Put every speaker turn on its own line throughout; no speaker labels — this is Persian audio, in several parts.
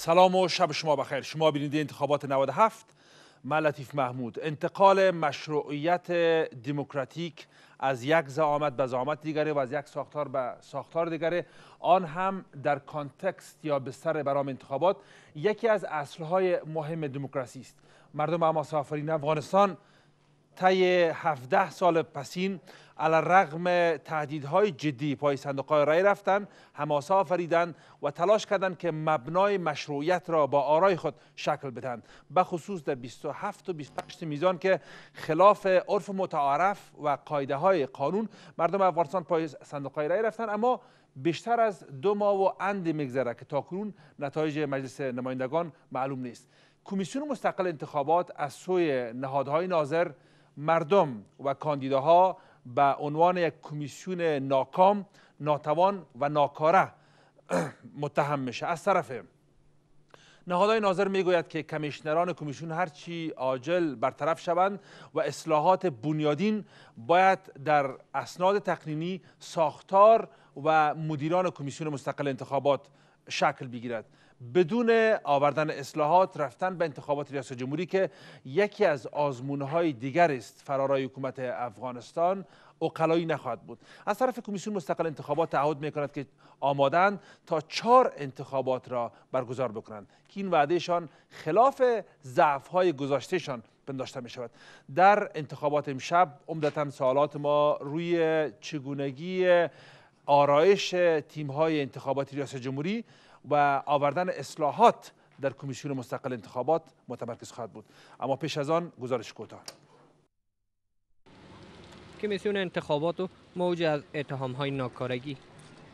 سلام و شب شما بخیر شما بینید انتخابات 97 من لطیف محمود انتقال مشروعیت دموکراتیک از یک زعامت به زعامت دیگره و از یک ساختار به ساختار دیگره آن هم در کانتکست یا بستر برام انتخابات یکی از اصلهای مهم دموکراسی است مردم اما سافرین افغانستان طی 17 سال پسین علا رغم تهدیدهای جدی پای صندوقهای رای رفتن حماسه آفریدند و تلاش کردند که مبنای مشروعیت را با آرای خود شکل بدن به خصوص در 27 و 28 میزان که خلاف عرف متعارف و قایده های قانون مردم افغانستان پای های رای رفتن اما بیشتر از دو ماه و اندی میگذره که تاکنون نتایج مجلس نمایندگان معلوم نیست کمیسیون مستقل انتخابات از سوی نهادهای ناظر مردم و کاندیداها به عنوان یک کمیسیون ناکام ناتوان و ناکاره متهم میشه از طرف نهادهای ناظر میگوید که کمیشنران کمیسیون هرچی عاجل برطرف شوند و اصلاحات بنیادین باید در اسناد تقنینی ساختار و مدیران کمیسیون مستقل انتخابات شکل بگیرد بدون آوردن اصلاحات رفتن به انتخابات ریاست جمهوری که یکی از آزمونهای دیگر است فرارای حکومت افغانستان اوقلایی نخواهد بود از طرف کمیسیون مستقل انتخابات تعهد کند که آمادند تا چهار انتخابات را برگزار بکنند که این وعدهشان خلاف های گذاشتهشان پنداشته می شود در انتخابات امشب عمدتا سوالات ما روی چگونگی آرایش های انتخابات ریاست جمهوری و آوردن اصلاحات در کمیسیون مستقل انتخابات متمرکز خواهد بود اما پیش از آن گزارش کوتاه
کمیسیون انتخابات و موج از اتهام های ناکارگی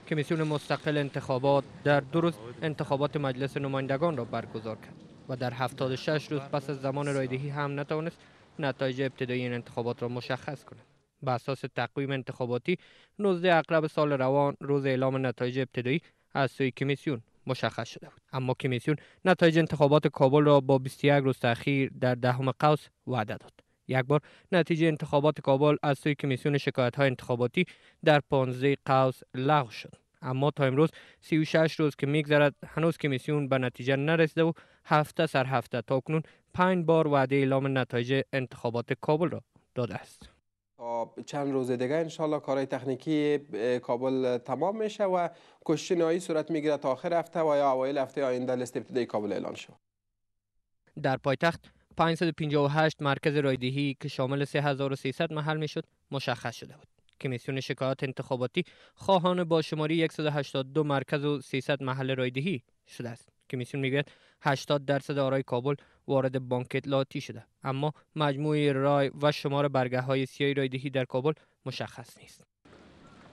کمیسیون مستقل انتخابات در دو روز انتخابات مجلس نمایندگان را برگزار کرد و در 76 روز پس از زمان رایدهی هم نتوانست نتایج ابتدایی این انتخابات را مشخص کند به اساس تقویم انتخاباتی 19 اقرب سال روان روز اعلام نتایج ابتدایی از سوی کمیسیون مشخص شده بود اما کمیسیون نتایج انتخابات کابل را با 21 روز تاخیر در دهم قوس وعده داد یک بار نتیجه انتخابات کابل از سوی کمیسیون شکایت های انتخاباتی در 15 قوس لغو شد اما تا امروز 36 روز که میگذرد هنوز کمیسیون به نتیجه نرسیده و هفته سر هفته تا کنون 5 بار وعده اعلام نتایج انتخابات کابل را داده است
تا چند روز دیگه انشالله کارهای تخنیکی کابل تمام میشه و کشش نهایی صورت میگیره تا آخر هفته و یا اوایل هفته آینده لست کابل اعلام شود
در پایتخت 558 مرکز رایدهی که شامل 3300 محل میشد مشخص شده بود کمیسیون شکایات انتخاباتی خواهان با شماری 182 مرکز و 300 محل رایدهی شده است کمیسیون میگوید 80 درصد آرای کابل وارد بانک اطلاعاتی شده اما مجموع رای و شمار برگه های سیای دهی در کابل مشخص نیست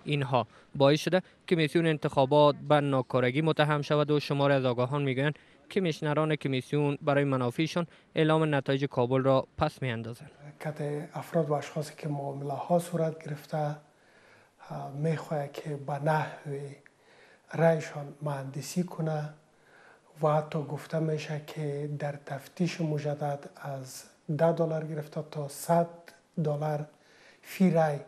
اینها باعث شده کمیسیون انتخابات به ناکارگی متهم شود و شمار از آگاهان میگویند کمیشنران کمیسیون برای منافیشان اعلام نتایج کابل را پس می اندازند.
افراد و اشخاصی که معامله ها صورت گرفته می که به نحوی رایشان مهندسی کنه و حتی گفته میشه که در تفتیش مجدد از 10 دلار گرفته تا 100 دلار فی رای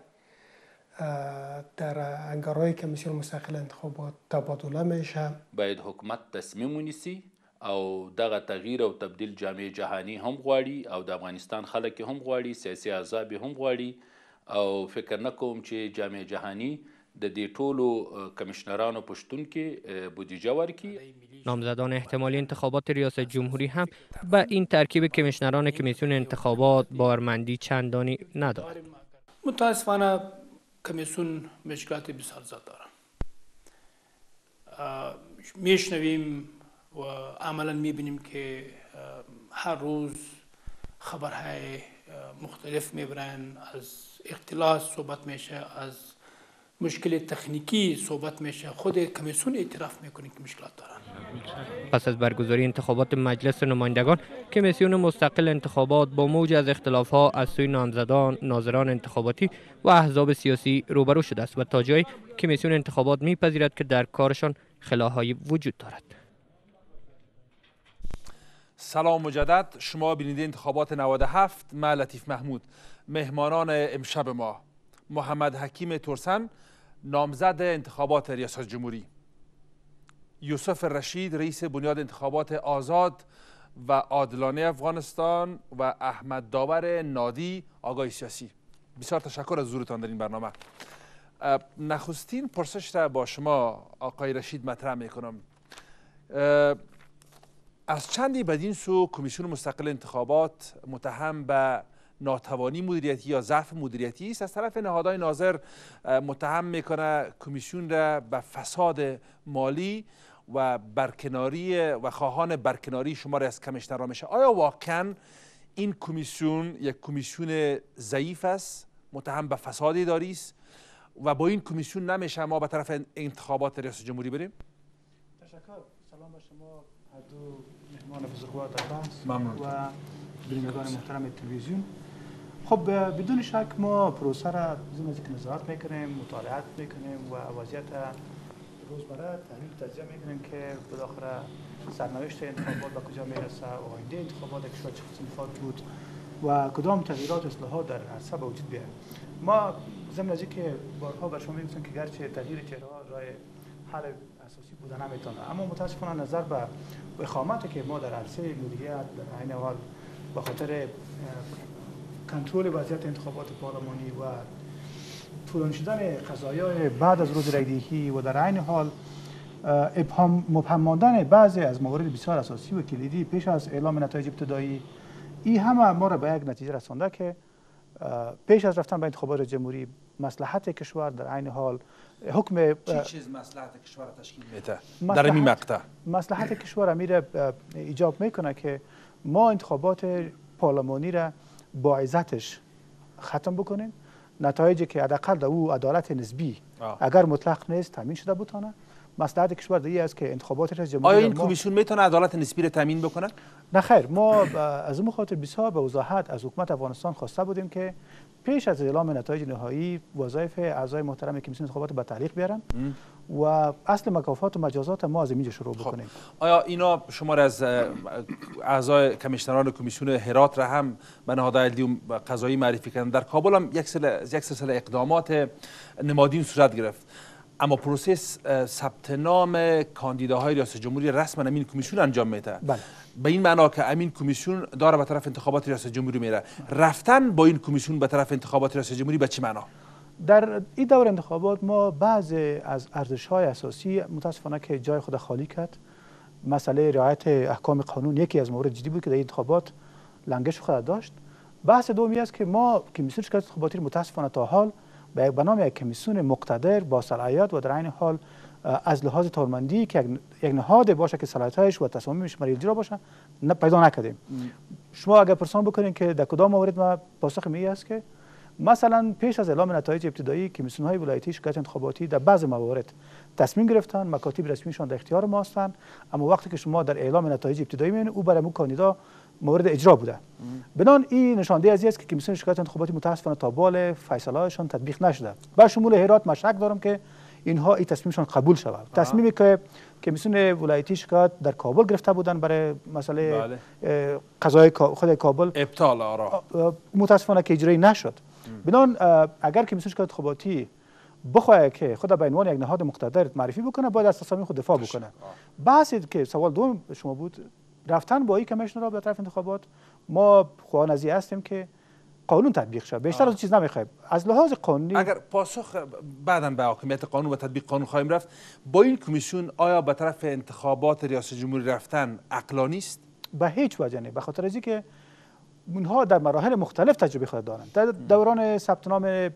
در انگارهای کمیسیون مستقل انتخابات تبادله میشه
باید حکومت تصمیم ونیسي او دغه تغییر او تبدیل جامعه جهانی هم غواړي او د افغانستان خلک هم غواړي سیاسي عذاب هم غواړي او فکر نه کوم چې جامعه جهانی د دې ټولو کمشنرانو پښتون کې بودجه ورکړي
نامزدان احتمالی انتخابات ریاست جمهوری هم به این ترکیب کمیشنران کمیسیون انتخابات بارمندی چندانی ندارد
متاسفانه کمیسون مشکلات بسیار زیاد داره میشنویم و عملا میبینیم که هر روز خبرهای مختلف میبرن از اختلاس صحبت میشه از مشکل تکنیکی صحبت میشه خود کمیسیون اعتراف میکنه که مشکلات دارن
پس از برگزاری انتخابات مجلس نمایندگان کمیسیون مستقل انتخابات با موج از اختلاف ها از سوی نامزدان ناظران انتخاباتی و احزاب سیاسی روبرو شده است و تا جایی کمیسیون انتخابات میپذیرد که در کارشان خلاهایی وجود دارد
سلام مجدد شما بینید انتخابات 97 من لطیف محمود مهمانان امشب ما محمد حکیم ترسن نامزد انتخابات ریاست جمهوری یوسف رشید رئیس بنیاد انتخابات آزاد و عادلانه افغانستان و احمد داور نادی آگاه سیاسی بسیار تشکر از حضورتان در این برنامه نخستین پرسش را با شما آقای رشید مطرح کنم. از چندی بدین سو کمیسیون مستقل انتخابات متهم به ناتوانی مدیریتی یا ضعف مدیریتی است از طرف نهادهای ناظر متهم میکنه کمیسیون را به فساد مالی و برکناری و خواهان برکناری شماره از کمیشنر را میشه آیا واقعا این کمیسیون یک کمیسیون ضعیف است متهم به فسادی اداری است و با این کمیسیون نمیشه ما به طرف انتخابات ریاست جمهوری بریم
تشکر سلام به شما هر مهمان بزرگوار ممنون و بینندگان محترم تلویزیون خب بدون شک ما پروسه را ضمن که نظارت میکنیم مطالعات میکنیم و وضعیت روزمره تحلیل تجزیه میکنیم که بالاخره سرنوشت انتخابات به کجا میرسه و آینده انتخابات کشور چه قسم بود و کدام تغییرات اصلاحات در عرصه به وجود بیاد. ما ضمن از که بارها بر شما میگفتم که گرچه تغییر چهره رای حل اساسی بوده نمیتونه اما متاسفانه نظر به وخامتی که ما در عرصه مدیریت در عین حال به خاطر کنترل وضعیت انتخابات پارلمانی و طولانی شدن قضایای بعد از روز رایدهی و در عین حال ابهام مپماندن بعضی از موارد بسیار اساسی و کلیدی پیش از اعلام نتایج ابتدایی این همه ما را به یک نتیجه رسانده که پیش از رفتن به انتخابات جمهوری مصلحت کشور در عین حال حکم چی
چیز مصلحت کشور تشکیل میده در این مقطع
مصلحت کشور میره ایجاب میکنه که ما انتخابات پارلمانی را با عزتش ختم بکنیم نتایجی که حداقل او عدالت نسبی اگر مطلق نیست تامین شده بتونه مصلحت کشور دیگه است که انتخابات رئیس جمهوری آیا این کمیسیون
میتونه عدالت نسبی را تامین بکنه
نه خیر ما از اون خاطر بسیار به وضاحت از حکومت افغانستان خواسته بودیم که پیش از اعلام نتایج نهایی وظایف اعضای محترم کمیسیون انتخابات به تعلیق بیارن و اصل مکافات و مجازات ما از اینجا شروع خب. بکنیم
آیا اینا شما را از اعضای کمیشنران کمیسیون هرات را هم به نهاد عدلی قضایی معرفی کردن در کابل هم یک سلسله اقدامات نمادین صورت گرفت اما پروسس ثبت نام کاندیداهای ریاست جمهوری رسما این کمیسیون انجام میده بله. به این معنا که امین کمیسیون داره به طرف انتخابات ریاست جمهوری میره رفتن با این کمیسیون به طرف انتخابات ریاست جمهوری به چه معنا
در این دور انتخابات ما بعض از ارزش های اساسی متاسفانه که جای خود خالی کرد مسئله رعایت احکام قانون یکی از موارد جدی بود که در این انتخابات لنگش خود داشت بحث دومی است که ما کمیسیون شکایت انتخاباتی متاسفانه تا حال به بنامه یک کمیسیون مقتدر با صلاحیت و در عین حال از لحاظ تارمندی که یک نهاد باشه که صلاحیتش و تصمیمش مریض را باشه پیدا نکردیم شما اگر پرسان بکنید که در کدام مورد ما پاسخ می است که مثلا پیش از اعلام نتایج ابتدایی کمیسیون های ولایتی شکایت انتخاباتی در بعض موارد تصمیم گرفتن مکاتب رسمیشان در اختیار ما هستند اما وقتی که شما در اعلام نتایج ابتدایی میبینید او برای کاندیدا مورد اجرا بوده بنان این نشانده از است که کمیسیون شکایت انتخاباتی متاسفانه تا بال فیصلهایشان تطبیق نشده با شمول هرات مشک دارم که اینها این تصمیمشان قبول شود تصمیمی که کمیسیون ولایتی شکایت در کابل گرفته بودن برای مسئله بله. خود کابل ابطال آرا متاسفانه که اجرایی نشد بنان اگر که کرد انتخاباتی بخواه که خود به عنوان یک نهاد مقتدر معرفی بکنه باید از تصامیم خود دفاع بکنه بحث که سوال دوم شما بود رفتن با این را به طرف انتخابات ما خواهان از هستیم که قانون تطبیق شد بیشتر از چیز نمیخوایم از لحاظ قانونی اگر
پاسخ بعدا به حاکمیت قانون و تطبیق قانون خواهیم رفت با این کمیسیون آیا به طرف انتخابات ریاست جمهوری
رفتن عقلانی است به هیچ وجه نه به خاطر که اونها در مراحل مختلف تجربه خود دارند در دوران ثبت نام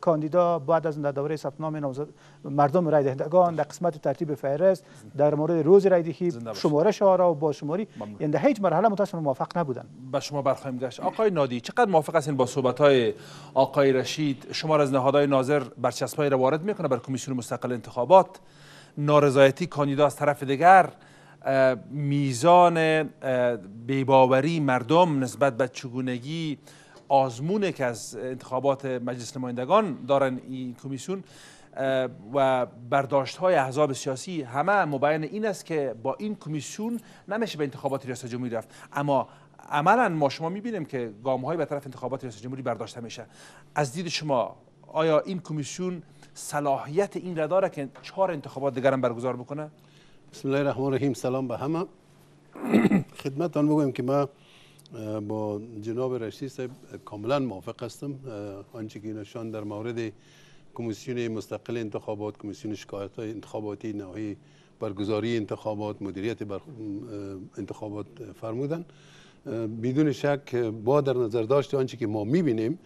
کاندیدا بعد از در دوره ثبت نام مردم رای دهندگان در قسمت ترتیب فهرست در مورد روز رای دهی شماره آرا و شماری این یعنی در هیچ مرحله متأسفانه موافق نبودند
به شما برخواهیم گشت آقای نادی چقدر موافق هستین با صحبت های آقای رشید شما از نهادهای ناظر برچسبایی را وارد میکنه بر کمیسیون مستقل انتخابات نارضایتی کاندیدا از طرف دیگر میزان بیباوری مردم نسبت به چگونگی آزمون که از انتخابات مجلس نمایندگان دارن این کمیسیون و برداشت های احزاب سیاسی همه مبین این است که با این کمیسیون نمیشه به انتخابات ریاست جمهوری رفت اما عملا ما شما میبینیم که گام های به طرف انتخابات ریاست جمهوری برداشته میشه از دید شما آیا این کمیسیون صلاحیت
این را داره که چهار انتخابات دیگرم برگزار بکنه بسم الله الرحمن الرحیم سلام به همه خدمتان بگویم که ما با جناب رشید صاحب کاملا موافق هستم آنچه که نشان در مورد کمیسیون مستقل انتخابات کمیسیون شکایت انتخاباتی نهایی برگزاری انتخابات مدیریت انتخابات فرمودن بدون شک با در نظر داشت آنچه که ما میبینیم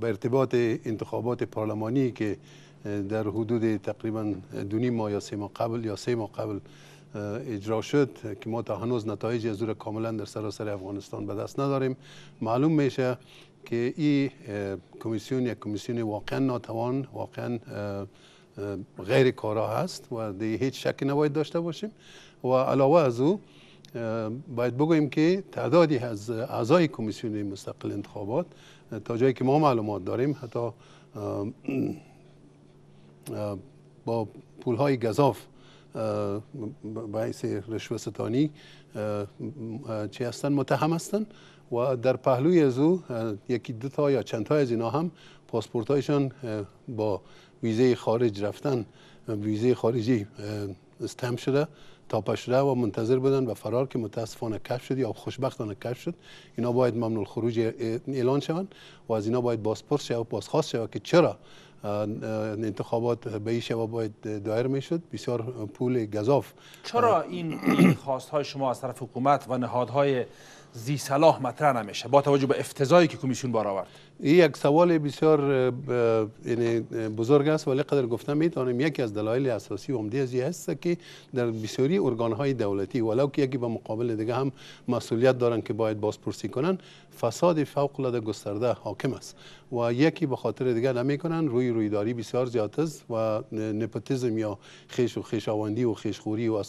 به ارتباط انتخابات پارلمانی که در حدود تقریبا دونی ماه یا سه ماه قبل یا سه ماه قبل اجرا شد که ما تا هنوز نتایج از کاملا در سراسر افغانستان به دست نداریم معلوم میشه که این کمیسیون یک کمیسیون واقعا ناتوان واقعا غیر کارا هست و دی هیچ شکی نباید داشته باشیم و علاوه از او باید بگوییم که تعدادی از اعضای کمیسیون مستقل انتخابات تا جایی که ما معلومات داریم حتی با پولهای گذاف باعث رشوه ستانی چی هستن متهم هستن و در پهلوی از او یکی دو تا یا چند تا از اینا هم هایشان با ویزه خارج رفتن ویزه خارجی استم شده تاپه شده و منتظر بودن و فرار که متاسفانه کشف شد یا خوشبختانه کشف شد اینا باید ممنوع خروج اعلان شوند و از اینا باید بازپرس شد و بازخواست شود که چرا انتخابات به این شما باید دایر میشد بسیار پول گذاف
چرا این خواست های شما از طرف حکومت و نهادهای زی صلاح مطرح نمیشه با توجه به
افتضایی که کمیسیون بار آورد این یک سوال بسیار یعنی، بزرگ است ولی قدر گفتم میتونیم یکی از دلایل اساسی و عمده ازی هست که در بسیاری ارگان های دولتی ولو که یکی به مقابل دیگه هم مسئولیت دارن که باید بازپرسی کنن فساد فوق العاده گسترده حاکم است و یکی به خاطر دیگه کنن روی رویداری بسیار زیاد است و نپوتیسم یا خیش و خیشاوندی و خیشخوری و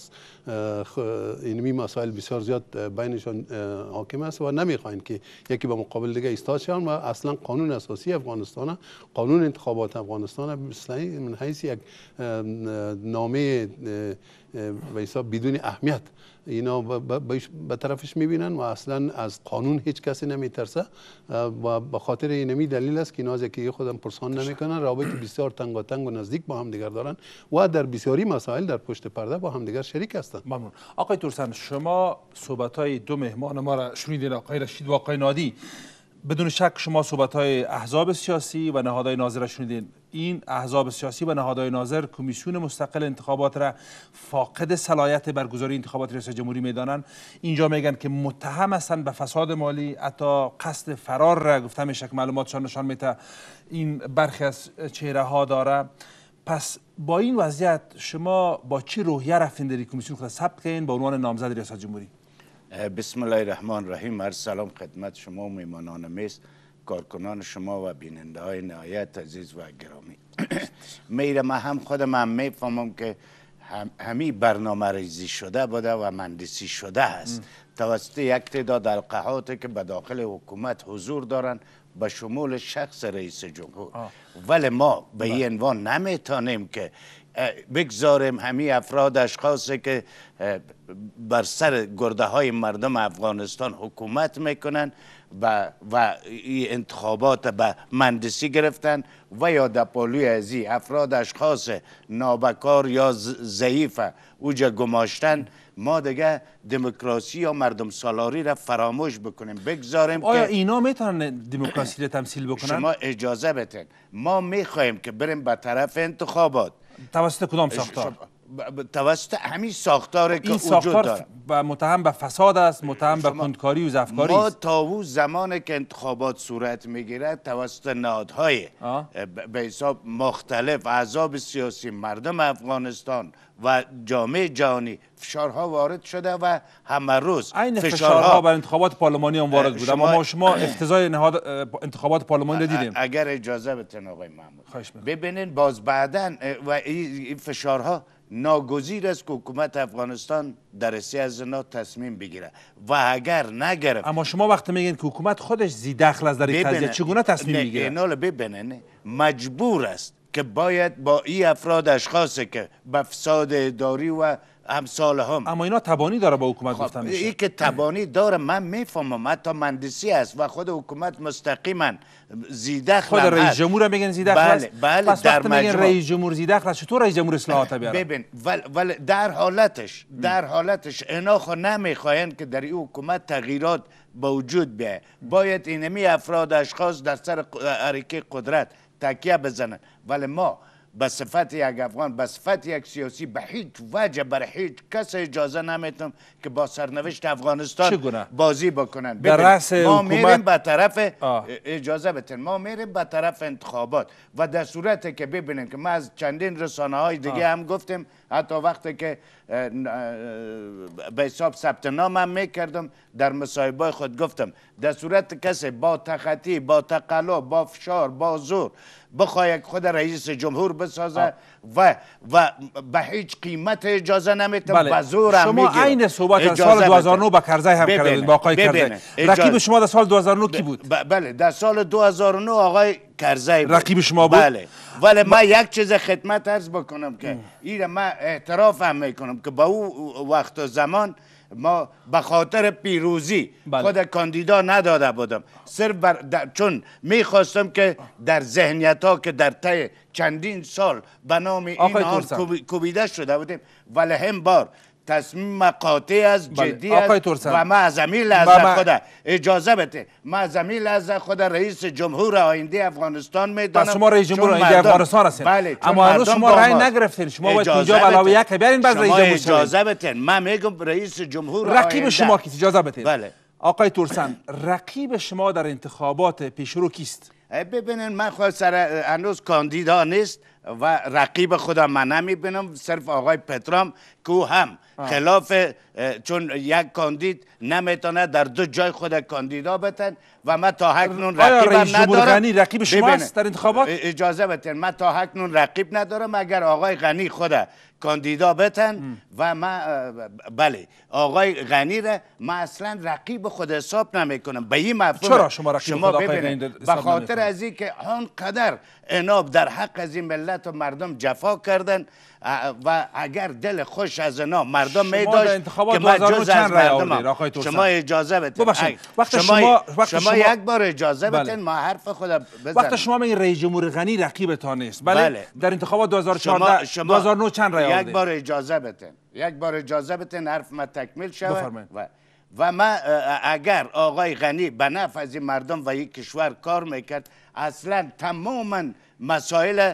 اینمی مسائل بسیار زیاد بینشان حاکم است و نمیخواین که یکی با مقابل دیگه ایستاد شون و اصلا قانون اساسی افغانستان قانون انتخابات افغانستان مثلا من حیث یک نامه و بدون اهمیت اینا به طرفش میبینن و اصلا از قانون هیچ کسی نمیترسه و به خاطر اینمی دلیل است که نازی از خودم پرسان نمیکنن رابط بسیار تنگ و تنگ و نزدیک با هم دیگر دارن و در بسیاری مسائل در پشت پرده با هم دیگر شریک هستند ممنون آقای تورسن شما صحبت های دو مهمان ما را شنیدین آقای رشید و آقای نادی
بدون شک شما صحبت های احزاب سیاسی و نهادهای را شنیدین این احزاب سیاسی و نهادهای ناظر کمیسیون مستقل انتخابات را فاقد صلاحیت برگزاری انتخابات ریاست جمهوری میدانند اینجا میگن که متهم هستند به فساد مالی حتی قصد فرار را گفته میشه که معلوماتشان نشان میده این برخی از چهره ها داره پس با این وضعیت شما با چی روحیه رفتین در کمیسیون خود ثبت کنین با عنوان نامزد ریاست جمهوری بسم الله الرحمن الرحیم هر سلام خدمت شما میمانان
میست کارکنان شما و بیننده های نهایت عزیز و گرامی میره ما هم خودم هم میفهمم که هم همی برنامه ریزی شده بوده و مندسی شده است توسط یک تعداد قهات که به داخل حکومت حضور دارند به شمول شخص رئیس جمهور ولی ما به این بله. عنوان نمیتانیم که بگذاریم همی افراد اشخاصی که بر سر گرده های مردم افغانستان حکومت میکنن و, و انتخابات به مندسی گرفتن و یا در پالوی ازی افراد اشخاص نابکار یا ضعیف اوجا گماشتن ما دیگه دموکراسی یا مردم سالاری را فراموش بکنیم بگذاریم آیا اینا
میتونن دموکراسی را تمثیل بکنن شما
اجازه بتین ما میخواهیم که بریم به طرف انتخابات
توسط کدام ساختار
توسط همین ساختار خب، که وجود
متهم به فساد است متهم به کندکاری و زفکاری
ما زمان که انتخابات صورت میگیرد توسط نهادهای به حساب مختلف عذاب سیاسی مردم افغانستان و جامعه جهانی فشارها وارد شده و
همه روز این فشارها, فشارها بر انتخابات پارلمانی هم وارد بود اما ما شما افتضای نهاد انتخابات پارلمانی دیدیم
اگر اجازه بتن آقای
محمود
ببینین باز بعدن و این فشارها ناگزیر است که حکومت افغانستان در از اینا تصمیم بگیره و اگر نگرفت
اما شما وقتی میگین که حکومت خودش زی
دخل از در این قضیه چگونه تصمیم میگیره ببینه نه مجبور است که باید با این افراد اشخاصی که به فساد اداری و امثال هم اما اینا تبانی
داره با حکومت خب
میشه این که تبانی داره من میفهمم حتی مندسی است و خود حکومت مستقیما زیدخ خود رئیس جمهور میگن زیدخ بله بله پس در میگن رئیس
جمهور زیدخ است چطور رئیس جمهور اصلاحات بیاره
ببین ولی ول در حالتش در حالتش اینا خو نمیخواین که در این حکومت تغییرات با وجود بیه باید اینمی افراد اشخاص در سر حرکه قدرت تکیه بزنن ولی ما به صفت یک افغان به صفت یک سیاسی به هیچ وجه بر هیچ کس اجازه نمیتون که با سرنوشت افغانستان بازی بکنن ما حکومت... میریم به طرف اجازه بتن ما میریم به طرف انتخابات و در صورتی که ببینیم که ما از چندین رسانه های دیگه هم گفتیم حتی وقتی که به حساب ثبت هم میکردم در مصاحبه خود گفتم در صورت کسی با تخطی با تقلب، با فشار با زور بخواید خود رئیس جمهور بسازه و و به هیچ قیمت اجازه نمیتم بله. و زور هم شما عین صحبت سال 2009 با کرزی هم کردید با آقای کرزی رقیب
شما در سال 2009 کی بود
بله در سال 2009 آقای کرزی بود. رقیب شما بود بله. ولی ما یک چیز خدمت ارز بکنم که این ما اعتراف هم میکنم که با او وقت و زمان ما به خاطر پیروزی بله. خود کاندیدا نداده بودم صرف بر چون میخواستم که در ذهنیت ها که در طی چندین سال به نام این کوبیده شده بودیم ولی هم بار تصمیم مقاطع از بله. جدی است و من از امی لحظه خدا اجازه بده ما از خود رئیس جمهور آینده افغانستان میدانم پس شما رئیس جمهور آینده افغانستان هستیم بله اما
هنوز شما رای نگرفتین شما باید اینجا علاوه یک بیارین بعد رئیس جمهور اجازه
بدین من میگم رئیس جمهور رقیب شما کیست
اجازه بدین بله آقای تورسن رقیب شما در انتخابات پیشرو کیست ببینین من خود سر هنوز کاندیدا نیست و
رقیب خودم من نمی بینم صرف آقای پترام که او هم خلاف چون یک کاندید نمیتونه در دو جای خود کاندیدا بتن و من تا آره، نون رقیب ندارم رقیب شما در انتخابات اجازه بتن من تا نون رقیب ندارم اگر آقای غنی خود کاندیدا بتن و ما بله آقای غنی را ما اصلا رقیب خود حساب نمیکنم به این مفهوم چرا شما رقیب شما ببینید به خاطر از اینکه آنقدر اناب در حق از این ملت و مردم جفا کردن و اگر دل خوش از اینا مردم می داشت که ما جز از مردم شما
اجازه بدین وقت شما شما, شما, شما یک بار اجازه بله. ما
حرف خود بزنم وقت شما
این رئیس جمهور غنی رقیبتان نیست بله, بله. در انتخابات 2014 2009 چند رای یک بار اجازه بتن
یک بار اجازه حرف ما تکمیل شود و, و ما اگر آقای غنی به نفع از این مردم و این کشور کار میکرد اصلا تماما مسائل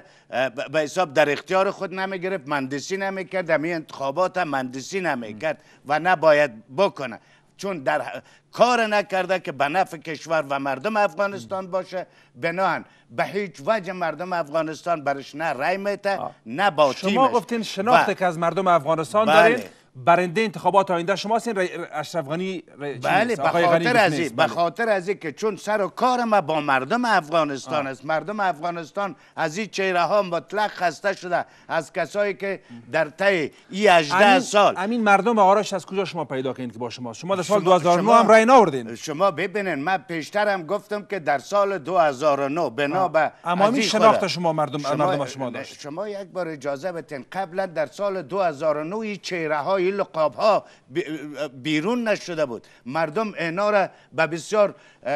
به حساب در اختیار خود نمیگرفت مندسی نمیکرد همین انتخابات هم مندسی نمیکرد و نباید بکنه چون در کار نکرده که به نفع کشور و مردم افغانستان باشه بناهن به هیچ وجه مردم افغانستان برش نه رای میته
نه با شما گفتین شناخت که از مردم افغانستان بله. دارین برنده انتخابات آینده شما هستین اشرف غنی
بله،, بله بخاطر از این
خاطر از که چون سر و کار ما با مردم افغانستان است مردم افغانستان از این چهره ها مطلق خسته شده از کسایی که در طی این 18
سال همین مردم آرش از کجا شما پیدا کنید که با شما شما در سال 2009 هم رای نوردین شما
ببینین من پیشتر هم گفتم که در سال 2009 بنا به اما شناخت شما
مردم شما, مردم شما داشت شما
یک بار اجازه بتین قبلا در سال 2009 چهره های این لقاب ها بیرون نشده بود مردم اینا را به بسیار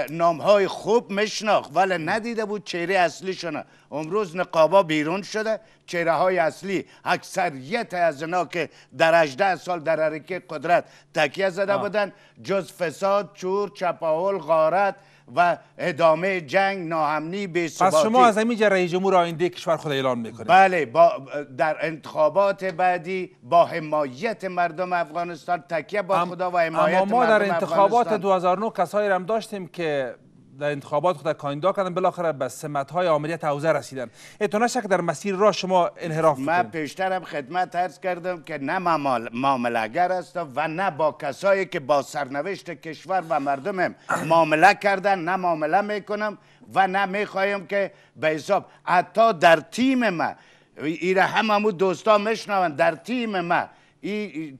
نام خوب مشناخ ولی ندیده بود چهره اصلی شنه امروز نقابا بیرون شده چهره های اصلی اکثریت از اینا که در 18 سال در حرکت قدرت تکیه زده بودن جز فساد چور چپاول غارت و ادامه جنگ ناهمنی به پس شما از
همین رئیس جمهور آینده کشور خود اعلان میکنید بله
با در انتخابات بعدی با حمایت مردم افغانستان تکیه با خدا و حمایت اما ما در انتخابات
2009 کسایی هم داشتیم که در انتخابات خود کاندیدا کردن بالاخره به سمت های عاملیت حوزه رسیدن اتونه که در مسیر را شما انحراف من
پیشترم خدمت عرض کردم که نه گر هستم و نه با کسایی که با سرنوشت کشور و مردمم معامله کردن نه معامله میکنم و نه میخوایم که به حساب حتی در تیم ما ایره هممو دوستا میشنون در تیم ما ای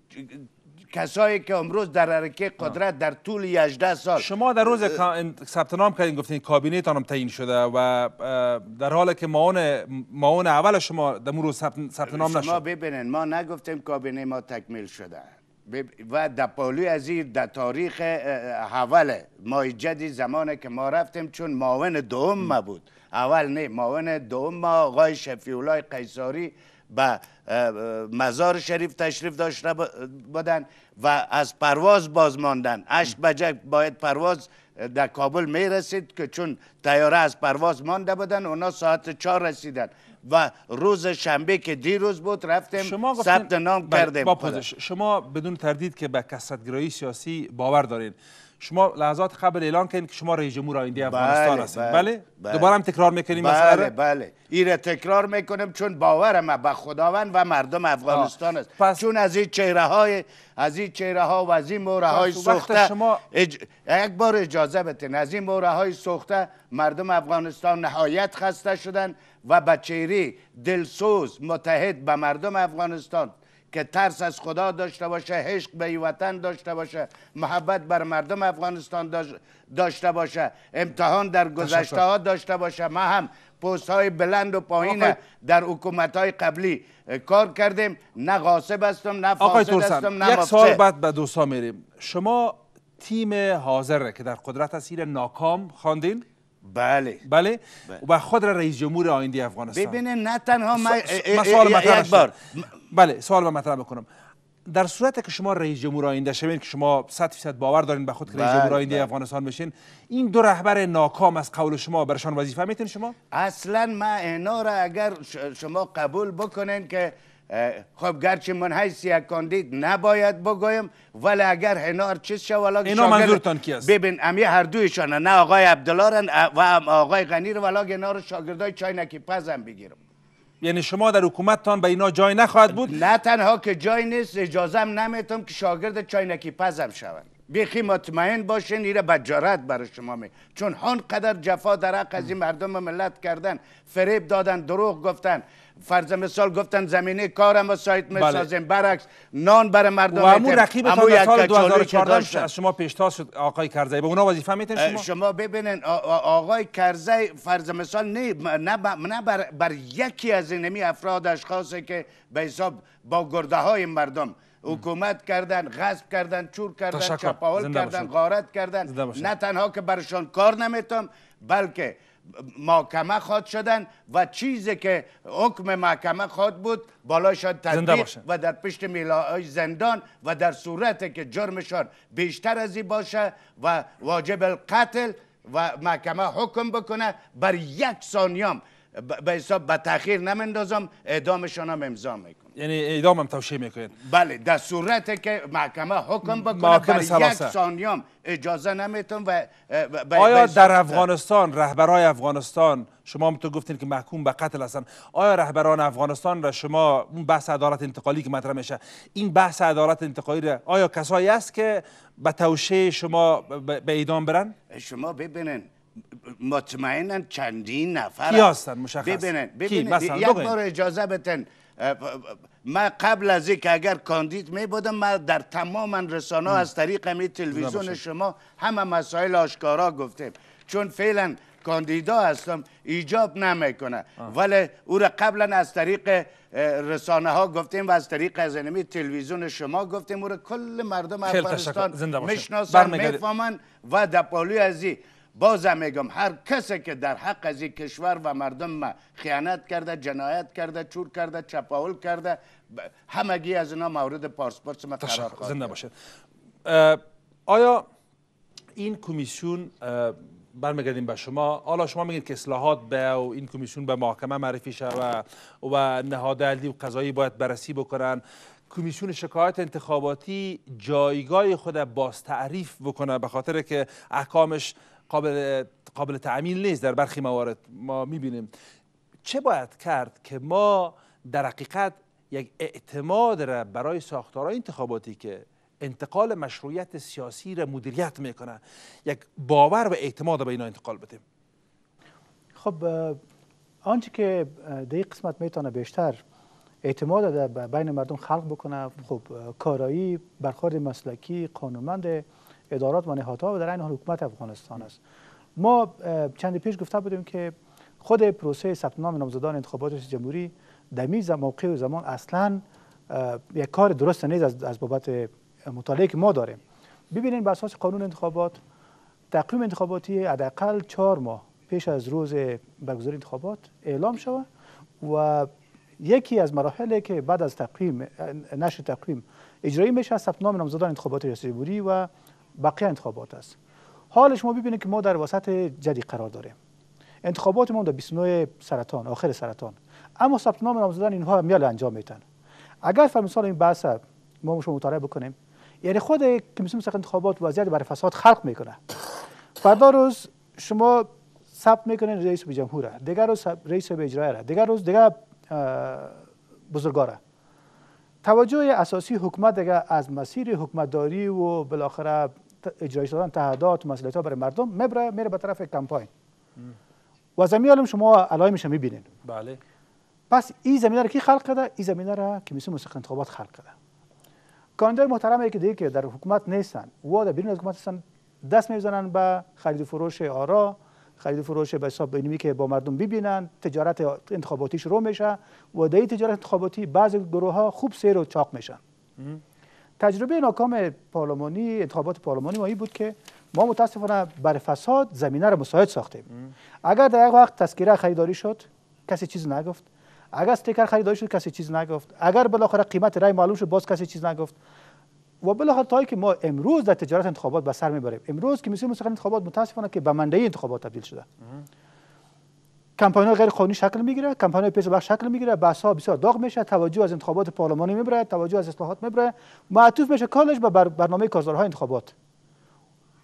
کسایی که امروز در حرکه قدرت در طول 18 سال
شما در روز ثبت نام کردین گفتین کابینه هم تعیین شده و در حالی که ماون ماون اول شما در روز ثبت نام نشد شما
ببینین ما نگفتیم کابینه ما تکمیل شده و در پالوی از در تاریخ اول مای جدی زمانه که ما رفتیم چون ماون دوم ما بود اول نه ماون دوم ما آقای شفیولای قیصاری به مزار شریف تشریف داشته بودن و از پرواز باز ماندن اش بجه باید پرواز در کابل می رسید که چون تیاره از پرواز مانده بودن اونا ساعت چهار رسیدن و روز شنبه که دیروز بود رفتیم شما نام بله، کردیم
شما بدون تردید که به کسرتگرایی سیاسی باور دارین شما لحظات قبل اعلان کردین که شما رئیس جمهور آینده بله، افغانستان هستید بله،, بله, بله, دوباره هم تکرار میکنیم بله مسئله بله این تکرار میکنیم چون باورم
به خداوند و مردم افغانستان است پس چون از این چهره های از این چهره ها و از این موره های سوخته شما اج... یک بار اجازه از این موره های سوخته مردم افغانستان نهایت خسته شدن و به چهره دلسوز متحد به مردم افغانستان که ترس از خدا داشته باشه عشق به وطن داشته باشه محبت بر مردم افغانستان داشته باشه امتحان در گذشته ها داشته باشه ما هم پوست های بلند و پایین در حکومت های قبلی کار کردیم نه غاصب هستم نه فاسد هستم نه یک سال بعد
به دوستا میریم شما تیم حاضره که در قدرت اسیر ناکام خواندین بله. بله بله و خود رئیس جمهور آینده افغانستان ببین
نه تنها ما سوال مطرح
بله سوال مطرح بکنم در صورت که شما رئیس جمهور آینده شوین که شما 100 درصد باور دارین به خود که رئیس بله، جمهور بله. آینده افغانستان بشین این دو رهبر ناکام از قول شما برشان وظیفه میتین شما
اصلا ما اینا را اگر شما قبول بکنین که خب گرچه من هیچ یک کاندید نباید بگویم ولی اگر هنار چیز شوالا ولی اینا منظورتان کی است ببین امی هر دویشان نه آقای عبدالله و آقای غنی رو ولی اینا رو شاگردای چای نکی پزم بگیرم یعنی شما در حکومتتان به اینا جای نخواهد بود نه تنها که جای نیست اجازه نمیتم که شاگرد چاینکی پزم شوند بیخی مطمئن باشین ایره بجارت برای شما می چون قدر جفا در حق از این مردم ملت کردن فریب دادن دروغ گفتن فرض مثال گفتن زمینه کارم و سایت بله. میسازیم بله. برعکس نان بر مردم و همون رقیب تا سال 2014 از
شما پیشتا شد آقای کرزی به اونا وظیفه میتین شما شما
ببینن آقای کرزی فرض مثال نه نه بر, بر یکی از اینمی افراد اشخاصه که به حساب با گرده های مردم حکومت کردن غصب کردن چور کردن چپاول کردن غارت کردن نه تنها که برشان کار نمیتم بلکه محکمه خواد شدن و چیزی که حکم محکمه خواد بود بالا شد تدبیر و در پشت میلای زندان و در صورت که جرمشان بیشتر از این باشه و واجب القتل و محکمه حکم بکنه بر یک ثانیام به حساب به تاخیر نمندازم اعدامشان هم امضا میکنم یعنی اعدام هم توشیه میکنید بله در صورت که محکمه حکم بکنه برای یک ثانیام اجازه نمیتون و آیا در افغانستان
رهبرای افغانستان شما هم تو گفتین که محکوم به قتل هستن آیا رهبران افغانستان را شما اون بحث عدالت انتقالی که مطرح میشه این بحث عدالت انتقالی را آیا کسایی است که به توشه شما به اعدام برن شما ببینن
مطمئنا چندین نفر کی هستن مشخص ببینن ببینن یک بار اجازه بتن من قبل از اینکه اگر کاندید می بودم من در تمام رسانه از طریق می تلویزیون شما همه مسائل آشکارا گفتیم چون فعلا کاندیدا هستم ایجاب نمیکنه ولی او را قبلا از طریق رسانه ها گفتیم و از طریق از انمی تلویزیون شما گفتیم او را کل مردم افغانستان میشناسن میفهمن و در ازی بازم میگم هر کسی که در حق از این کشور و مردم ما خیانت کرده جنایت کرده چور کرده چپاول کرده همگی از اینا مورد پاسپورت ما قرار خواهد زنده باشد
آیا این کمیسیون برمیگردیم به شما حالا شما میگید که اصلاحات به و این کمیسیون به محاکمه معرفی شد و نهاد عدلی و قضایی باید بررسی بکنن کمیسیون شکایت انتخاباتی جایگاه خود باز تعریف بکنه به خاطر که احکامش قابل, قابل نیست در برخی موارد ما میبینیم چه باید کرد که ما در حقیقت یک اعتماد را برای ساختارهای انتخاباتی که انتقال مشروعیت سیاسی را مدیریت میکنه یک باور و اعتماد به اینا انتقال بدیم
خب آنچه که در قسمت میتونه بیشتر اعتماد بین مردم خلق بکنه خب کارایی برخورد مسلکی قانونمند ادارات و نهادها و در این حکومت افغانستان است ما چند پیش گفته بودیم که خود پروسه ثبت نام نامزدان انتخابات جمهوری در میز موقع و زمان اصلا یک کار درست نیست از بابت مطالعه که ما داریم ببینید بر اساس قانون انتخابات تقویم انتخاباتی حداقل چهار ماه پیش از روز برگزاری انتخابات اعلام شود و یکی از مراحلی که بعد از تقویم نشر تقویم اجرایی میشه ثبت نام نامزدان انتخابات جمهوری و بقیه انتخابات است حالش ما ببینید که ما در وسط جدی قرار داریم انتخابات ما در 29 سرطان آخر سرطان اما ثبت نام نامزدان اینها میال انجام میتن اگر مثال این بحث ما شما مطالعه بکنیم یعنی خود کمیسیون سخت انتخابات وضعیت برای فساد خلق میکنه فردا روز شما ثبت میکنین رئیس به جمهوره دیگر روز رئیس به اجرایه دیگر روز دیگر بزرگاره توجه اساسی حکومت دیگه از مسیر حکومتداری و بالاخره اجرایی دادن تعهدات و مسئولیت ها برای مردم میبره میره به طرف کمپاین و زمین شما علای میشه میبینین بله پس این زمینه را کی خلق کرده این زمینه را کمیسیون موسیقی انتخابات خلق کرده کاندیدای محترم که دیگه که در حکومت نیستن و در بیرون از حکومت هستن دست میزنن به خرید و فروش آرا خرید و فروش به حساب که با مردم ببینن تجارت انتخاباتی شروع میشه و در تجارت انتخاباتی بعضی گروه ها خوب سیر و چاق میشن تجربه ناکام پارلمانی انتخابات پارلمانی ما این بود که ما متاسفانه بر فساد زمینه را مساعد ساختیم اگر در یک وقت تذکیره خریداری شد کسی چیز نگفت اگر استیکر خریداری شد کسی چیز نگفت اگر بالاخره قیمت رای معلوم شد باز کسی چیز نگفت و بالاخره تایی که ما امروز در تجارت انتخابات به سر میبریم امروز که میسیم مستقل انتخابات متاسفانه که به منده انتخابات تبدیل شده کمپانی غیر قانونی شکل میگیره کمپانی پیش بخش شکل میگیره بحث ها بسیار داغ میشه توجه از انتخابات پارلمانی میبره توجه از اصلاحات میبره معطوف میشه کالج به بر برنامه کارزارهای انتخابات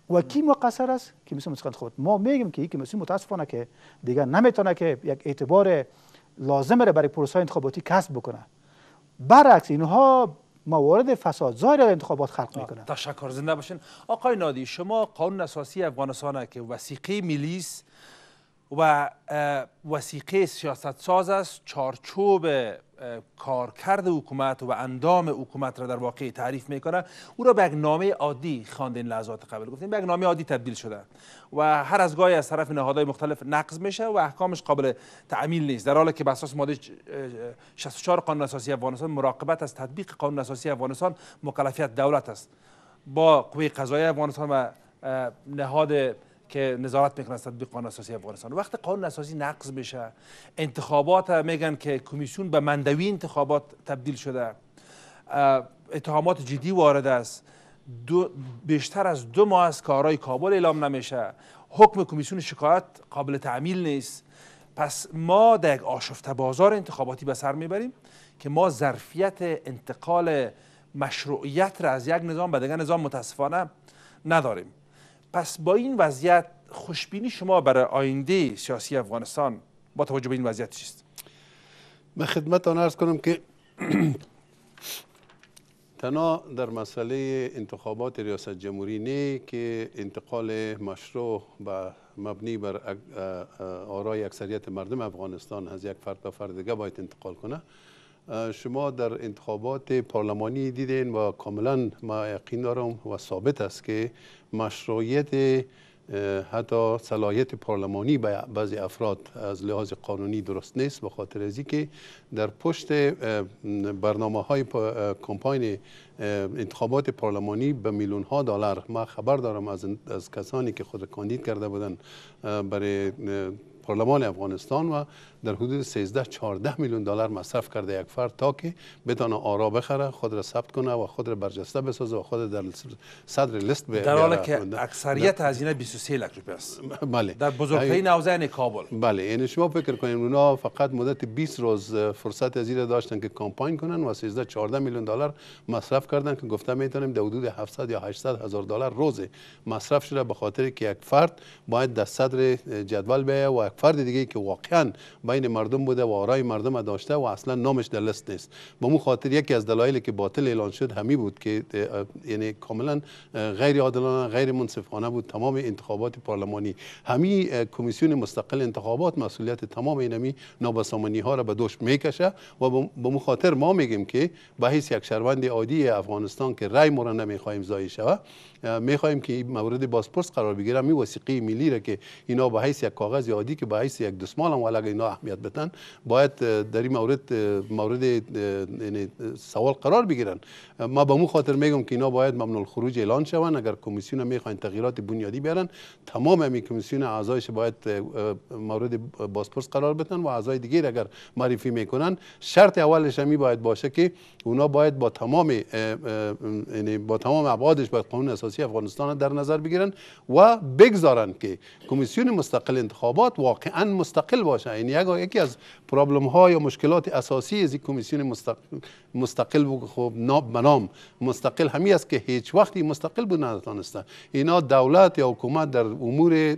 و کی مقصر است که مثل انتخابات ما میگیم که یکی مثل متاسفانه که دیگر نمیتونه که یک اعتبار لازم را برای پروسه انتخاباتی کسب بکنه برعکس اینها موارد فساد زایر انتخابات خلق میکنه
تشکر زنده باشین آقای نادی شما قانون اساسی افغانستان که وسیقه ملیس و وسیقه سیاست ساز است چارچوب کارکرد حکومت و اندام حکومت را در واقع تعریف میکنه او را به یک نامه عادی خواندین لحظات قبل گفتیم به یک نامه عادی تبدیل شده و هر از گاهی از طرف نهادهای مختلف نقض میشه و احکامش قابل تعمیل نیست در حالی که به اساس ماده 64 قانون اساسی افغانستان مراقبت از تطبیق قانون اساسی افغانستان مکلفیت دولت است با قوه قضایی افغانستان و نهاد که نظارت میکنن تطبیق قانون اساسی افغانستان وقتی قانون اساسی نقض میشه انتخابات میگن که کمیسیون به مندوی انتخابات تبدیل شده اتهامات جدی وارد است دو بیشتر از دو ماه از کارهای کابل اعلام نمیشه حکم کمیسیون شکایت قابل تعمیل نیست پس ما در یک آشفته بازار انتخاباتی به سر میبریم که ما ظرفیت انتقال مشروعیت را از یک نظام به دیگر نظام متاسفانه نداریم پس با این وضعیت خوشبینی شما برای
آینده سیاسی افغانستان با توجه به این وضعیت چیست به آن ارز کنم که تنها در مسئله انتخابات ریاست جمهوری نه که انتقال مشروع با مبنی بر آرای اکثریت مردم افغانستان از یک فرد تا فرد دیگه باید انتقال کنه شما در انتخابات پارلمانی دیدین و کاملا ما یقین دارم و ثابت است که مشروعیت حتی صلاحیت پارلمانی به بعضی افراد از لحاظ قانونی درست نیست به خاطر از که در پشت برنامه های کمپاین انتخابات پارلمانی به میلیون ها دلار ما خبر دارم از, از کسانی که خود کاندید کرده بودن برای پارلمان افغانستان و در حدود 13 14 میلیون دلار مصرف کرده یک فرد تا که بتانه آرا بخره خود را ثبت کنه و خود را برجسته بسازه و خود در صدر لیست به در حالی که
اکثریت هزینه 23 لک روپیه است بله در بزرگترین اوزان یعنی- کابل
بله یعنی شما فکر کنید اونها فقط مدت 20 روز فرصت از داشتن که کمپاین کنن و 13 14 میلیون دلار مصرف کردن که گفته میتونیم در حدود 700 یا 800 هزار دلار روز مصرف شده به خاطر که یک فرد باید در صدر جدول بیه و یک فرد دیگه که واقعا بین مردم بوده و آرای مردم داشته و اصلا نامش در لست نیست به مو خاطر یکی از دلایلی که باطل اعلان شد همی بود که یعنی کاملا غیر عادلانه غیر منصفانه بود تمام انتخابات پارلمانی همی کمیسیون مستقل انتخابات مسئولیت تمام اینمی نابسامانی ها را به دوش میکشه و به مو خاطر ما میگیم که به یک شهروند عادی افغانستان که رای ما را نمیخوایم زایی شود میخوایم که مورد بازپرس قرار بگیره می وسیقی ملی را که اینا به حیث یک کاغذ عادی که به حیث یک دسمال هم ولی اینا اهمیت بتن باید در این مورد مورد یعنی، سوال قرار بگیرن ما به مو خاطر میگم که اینا باید ممنوع خروج اعلان شوند اگر کمیسیون میخواین تغییرات بنیادی بیارن تمام همین کمیسیون اعضایش باید مورد بازپرس قرار بتن و اعضای دیگه اگر معرفی میکنن شرط اولش همی باید باشه که اونا باید با تمام یعنی با تمام ابعادش باید قانون اساسی اساسی افغانستان در نظر بگیرن و بگذارن که کمیسیون مستقل انتخابات واقعا مستقل باشه یعنی این یکی از پرابلم ها یا مشکلات اساسی از کمیسیون مستقل, بود خب ناب منام مستقل همی است که هیچ وقتی مستقل بود نتانسته اینا دولت یا حکومت در امور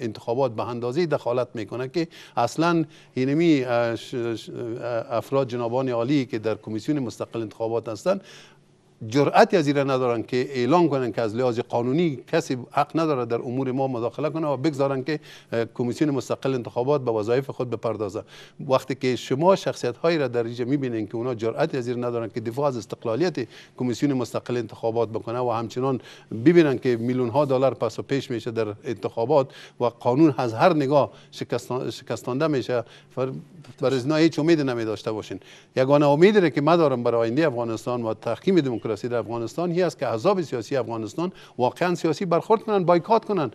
انتخابات به اندازه دخالت میکنه که اصلا اینمی افراد جنابان عالی که در کمیسیون مستقل انتخابات هستند جرأتی از ندارن که اعلان کنن که از لحاظ قانونی کسی حق نداره در امور ما مداخله کنه و بگذارن که کمیسیون مستقل انتخابات به وظایف خود بپردازه وقتی که شما شخصیت هایی را در اینجا میبینین که اونا جرأتی از ندارن که دفاع از استقلالیت کمیسیون مستقل انتخابات بکنه و همچنان ببینن که میلیون ها دلار پس و پیش میشه در انتخابات و قانون از هر نگاه شکستانده میشه بر هیچ امیدی نمیداشته باشین یگانه امیدی که ما دارم برای آینده افغانستان و تحکیم دموکراسی دموکراسی در افغانستان هی است که احزاب سیاسی افغانستان واقعا سیاسی برخورد کنن بایکات کنن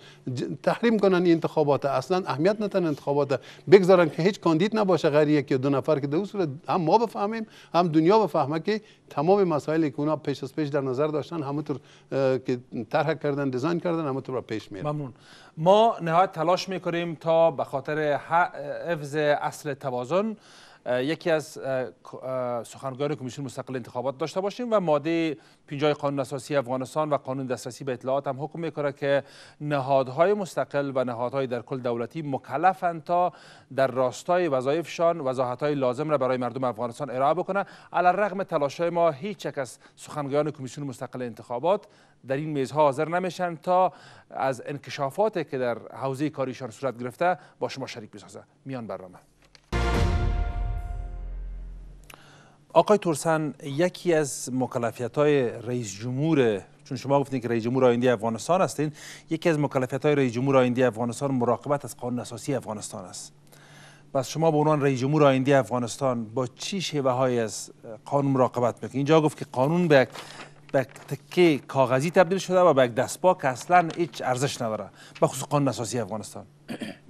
تحریم کنن این انتخابات اصلا اهمیت نتن انتخابات بگذارن که هیچ کاندید نباشه غیر یا دو نفر که در صورت هم ما بفهمیم هم دنیا بفهمه که تمام مسائلی که اونا پیش از پیش در نظر داشتن همونطور که طرح کردن دیزاین کردن همونطور را پیش میره ممنون
ما نهایت تلاش میکنیم تا به خاطر حفظ اصل توازن یکی از سخنگویان کمیسیون مستقل انتخابات داشته باشیم و ماده 50 قانون اساسی افغانستان و قانون دسترسی به اطلاعات هم حکم میکنه که نهادهای مستقل و نهادهای در کل دولتی مکلفند تا در راستای وظایفشان وضاحتهای لازم را برای مردم افغانستان ارائه بکنه علیرغم تلاشهای ما هیچ از سخنگویان کمیسیون مستقل انتخابات در این میزها حاضر نمیشن تا از انکشافاتی که در حوزه کاریشان صورت گرفته با شما شریک بسازه میان برنامه آقای تورسن یکی از مکلفیت های رئیس جمهور چون شما گفتین که رئیس جمهور آینده افغانستان هستین یکی از مکلفیت های رئیس جمهور آینده افغانستان مراقبت از قانون اساسی افغانستان است پس شما به عنوان رئیس جمهور آینده افغانستان با چی شیوه های از قانون مراقبت میکنید اینجا گفت که قانون به به تکه کاغذی تبدیل شده و به یک دستپا که اصلا هیچ ارزش نداره به خصوص قانون اساسی افغانستان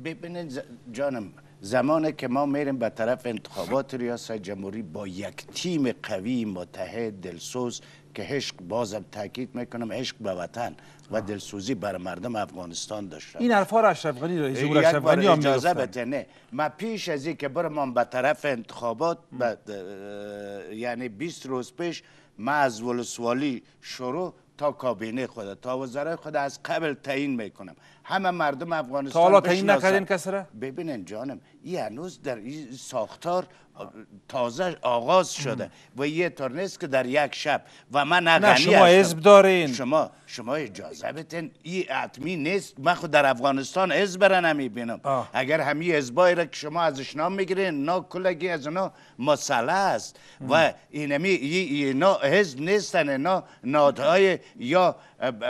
ببینید جانم زمانه که ما میریم به طرف انتخابات ریاست جمهوری با یک تیم قوی متحد دلسوز که عشق بازم تاکید میکنم عشق به وطن و دلسوزی بر مردم افغانستان داشته. این
حرفا را اشرف غنی را جمهور اشرف غنی هم اجازه بده
نه ما پیش از این که برمان به طرف انتخابات یعنی 20 روز پیش ما از ولسوالی شروع تا کابینه خود تا وزرای خود از قبل تعیین میکنم همه مردم افغانستان تا حالا نکردین کسی را ببینن جانم این هنوز در این ساختار تازه آغاز شده و یه تار نیست که در یک شب و من نه هستم. شما عزب دارین شما شما اجازه بتین این اطمی نیست من خود در افغانستان عزب را نمیبینم آه. اگر همی عزبایی را که شما ازش نام میگیرین نا کلگی از اونا مسئله است و اینمی اینا عزب نیستن اینا نادهای یا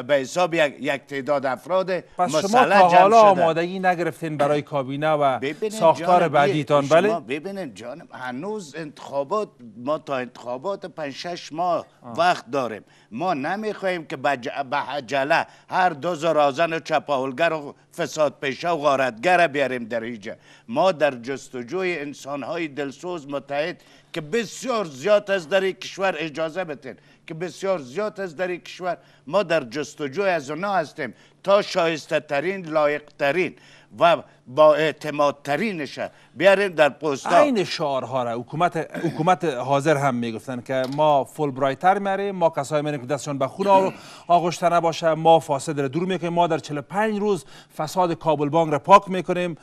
به حساب یک, تعداد افراد شما تا حالا آمادگی
نگرفتین برای کابینه و ساختار بعدیتان بله
جانم هنوز انتخابات ما تا انتخابات 5 6 ماه وقت داریم ما نمیخوایم که به عجله هر دو زرازن و چپاولگر و فساد پیشه و غارتگر بیاریم در اینجا ما در جستجوی انسانهای دلسوز متحد که بسیار زیاد از در کشور اجازه بتین که بسیار زیاد است در این کشور ما در جستجوی از اونا هستیم تا شایسته ترین لایق ترین و
با اعتماد ترینش بیاریم در پوستا این شعارها را حکومت حکومت حاضر هم میگفتن که ما فول برایتر میاریم ما کسای میریم که دستشان به خون آغشته نباشه ما فاسد را دور میکنیم ما در 45 روز فساد کابل بانگ را پاک میکنیم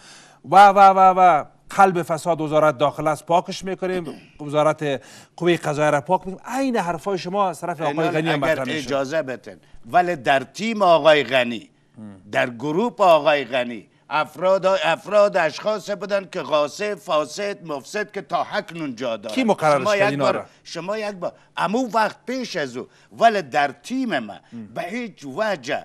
و و و و قلب فساد وزارت داخل است پاکش میکنیم وزارت قوه قضایه را پاک میکنیم عین حرفای شما از طرف آقای غنی هم اگر اجازه
بتن ولی در تیم آقای غنی در گروپ آقای غنی افراد افراد اشخاص بودن که غاصه فاسد مفسد که تا حق جا دارن شما یک شما یک بار امو وقت پیش از او ولی در تیم ما به هیچ وجه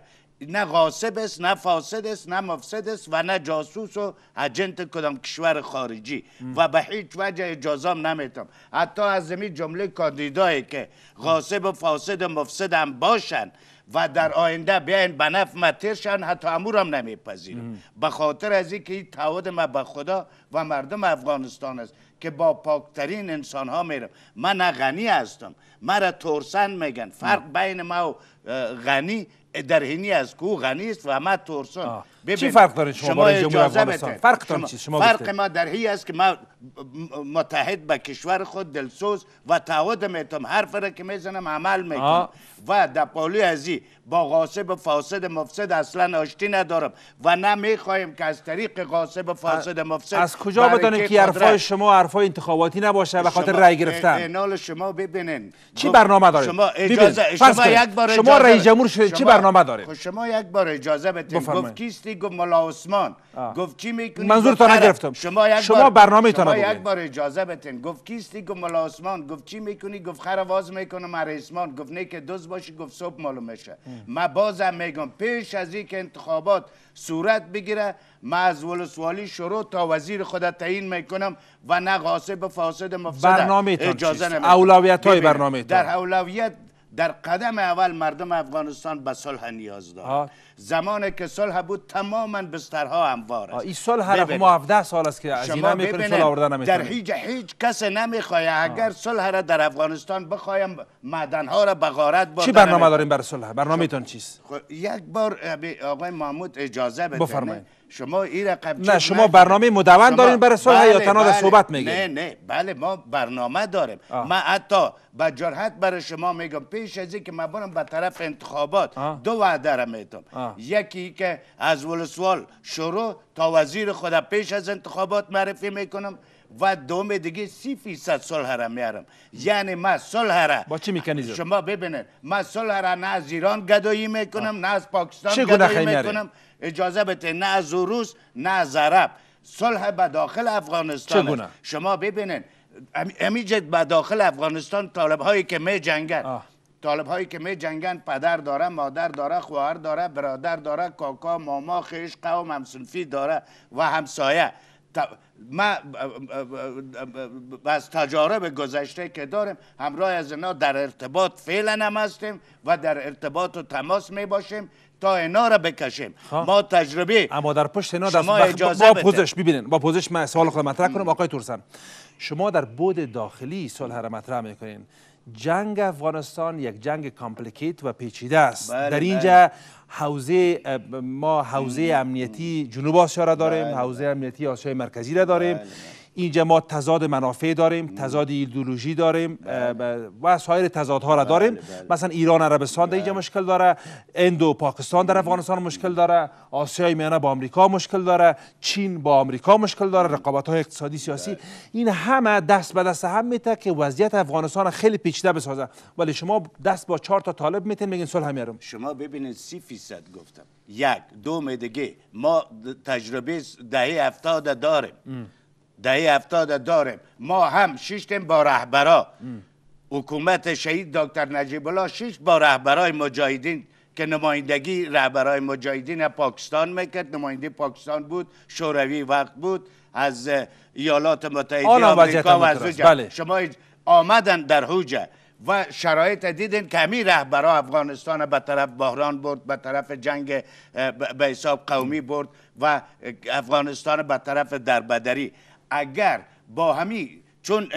نه غاصب است نه فاسد است نه مفسد است و نه جاسوس و اجنت کدام کشور خارجی و به هیچ وجه اجازام نمیتم حتی از می جمله کاندیدایی که غاصب و فاسد و مفسد هم باشن و در آینده بیاین به نفع مترشن حتی امورم نمیپذیرم به خاطر از اینکه این تعهد ما به خدا و مردم افغانستان است که با پاکترین انسان ها میرم من نه غنی هستم مرا ترسن میگن فرق بین ما و غنی در هینی از کو غنی است و ما
ببین. چی فرق داره شما, شما جمهور
افغانستان فرق چی شما فرق ما در هی است که ما متحد به کشور خود دلسوز و تعهد میتم هر را که میزنم عمل میکنم و در پالی ازی با غاصب فاسد مفسد اصلا آشتی ندارم و نه که از طریق غاصب فاسد مفسد از کجا بدانه که حرفای
شما حرفای انتخاباتی نباشه به خاطر رای گرفتن اینال
شما ببینین چی برنامه داره شما اجازه شما یک بار شما رئیس جمهور چی برنامه داره خب، شما یک بار اجازه بدین گفت کیستی گفت ملا عثمان گفت چی میکنی منظور تو نگرفتم شما یک شما برنامه تا شما یک بار اجازه بتین گفت کیستی گفت ملا عثمان گفت چی میکنی گفت خرواز میکنم عثمان گفت نه که دوز باشی گفت صبح معلوم میشه ما بازم میگم پیش از اینکه انتخابات صورت بگیره ما از ولسوالی شروع تا وزیر خود تعیین میکنم و نه غاصب فاسد مفسد برنامه اجازه نمیدم اولویت های برنامه در اولویت در قدم اول مردم افغانستان به صلح نیاز دارند زمان که صلح بود تماما بسترها هموار است این
صلح هر ما 17 سال است که از اینا صلح آوردن در هیچ
هیچ کس نمیخواد اگر صلح را در افغانستان بخوایم معدن ها را به غارت چی برنامه داریم
برای صلح برنامه چی چیست
خب، خب، یک بار آقای محمود اجازه بدید. بفرمایید شما این رقم نه شما برنامه مدون دارین برای صلح یا بله، تنها بله صحبت میگین نه نه بله ما برنامه داریم آه. من حتی با جرحت برای شما میگم پیش از اینکه ما برم به طرف انتخابات دو وعده را یکی که از ولسوال شروع تا وزیر خدا پیش از انتخابات معرفی میکنم و دوم دیگه سی فیصد صلح را میارم یعنی ما صلح را با چه میکنید؟ شما ببینید ما صلح را نه از ایران گدایی میکنم نه از پاکستان گدایی میکنم اجازه بده نه از روس نه از عرب صلح به داخل افغانستان شما ببینید امیجت به داخل افغانستان طالب هایی که می جنگن طالب هایی که می جنگند، پدر داره مادر داره خواهر داره برادر داره کاکا ماما خیش قوم همسنفی داره و همسایه ما از تجارب گذشته که داریم همراه از اینا در ارتباط فعلا هم هستیم و در ارتباط و تماس می باشیم تا اینا را بکشیم خب. ما تجربه اما در پشت اینا در اجازه با پوزش
ببینین با پوزش من سوال خود مطرح کنم آقای تورسن شما در بود داخلی صلح را مطرح میکنین جنگ افغانستان یک جنگ کامپلیکیت و پیچیده است بله، در بله. اینجا حوزه ما حوزه امنیتی جنوب آسیا را داریم بله، حوزه امنیتی آسیای مرکزی را داریم اینجا ما تضاد منافع داریم تضاد ایدولوژی داریم بله. و سایر تضادها را بله، داریم بله. مثلا ایران عربستان در اینجا مشکل داره هند و پاکستان در افغانستان مشکل داره آسیای میانه با آمریکا مشکل داره چین با آمریکا مشکل داره رقابت های اقتصادی سیاسی این همه دست به دست هم میته که وضعیت افغانستان خیلی پیچیده بسازه ولی شما دست با چهار تا طالب میتین میگین صلح میارم
شما ببینید سی فیصد گفتم یک دو دیگه ما تجربه دهه هفتاد داریم دهی افتاد داریم ما هم شیشتیم با رهبرا حکومت شهید دکتر نجیب الله شش با رهبرای مجاهدین که نمایندگی رهبرای مجاهدین پاکستان میکرد نماینده پاکستان بود شوروی وقت بود از ایالات متحده آمریکا و از بله. شما آمدن در حوجه و شرایط دیدن که همین رهبرا افغانستان به طرف بحران برد به طرف جنگ به حساب قومی برد و افغانستان به طرف دربدری اگر با همی چون